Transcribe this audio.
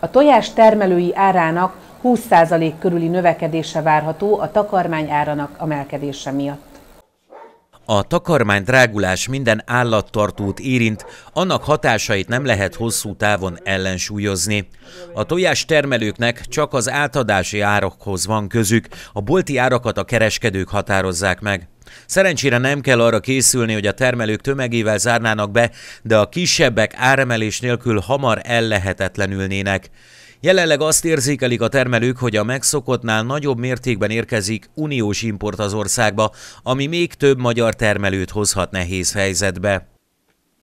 A tojás termelői árának 20% körüli növekedése várható a takarmány árának emelkedése miatt. A takarmány drágulás minden állattartót érint, annak hatásait nem lehet hosszú távon ellensúlyozni. A tojás termelőknek csak az átadási árakhoz van közük, a bolti árakat a kereskedők határozzák meg. Szerencsére nem kell arra készülni, hogy a termelők tömegével zárnának be, de a kisebbek áremelés nélkül hamar ellehetetlenülnének. Jelenleg azt érzékelik a termelők, hogy a megszokottnál nagyobb mértékben érkezik uniós import az országba, ami még több magyar termelőt hozhat nehéz helyzetbe.